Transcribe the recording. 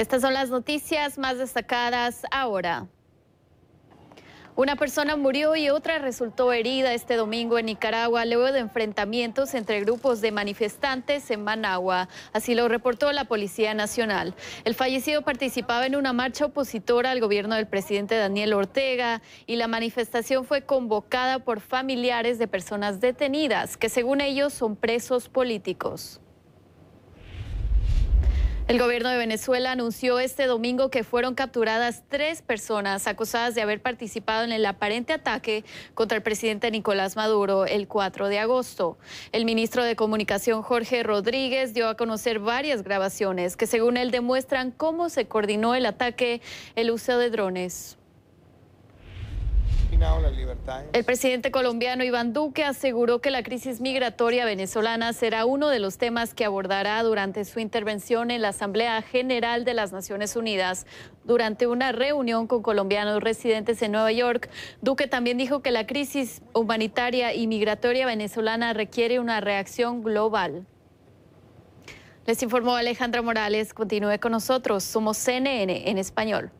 Estas son las noticias más destacadas ahora. Una persona murió y otra resultó herida este domingo en Nicaragua luego de enfrentamientos entre grupos de manifestantes en Managua. Así lo reportó la Policía Nacional. El fallecido participaba en una marcha opositora al gobierno del presidente Daniel Ortega y la manifestación fue convocada por familiares de personas detenidas, que según ellos son presos políticos. El gobierno de Venezuela anunció este domingo que fueron capturadas tres personas acusadas de haber participado en el aparente ataque contra el presidente Nicolás Maduro el 4 de agosto. El ministro de Comunicación Jorge Rodríguez dio a conocer varias grabaciones que según él demuestran cómo se coordinó el ataque, el uso de drones. El presidente colombiano Iván Duque aseguró que la crisis migratoria venezolana será uno de los temas que abordará durante su intervención en la Asamblea General de las Naciones Unidas. Durante una reunión con colombianos residentes en Nueva York, Duque también dijo que la crisis humanitaria y migratoria venezolana requiere una reacción global. Les informó Alejandra Morales. Continúe con nosotros. Somos CNN en español.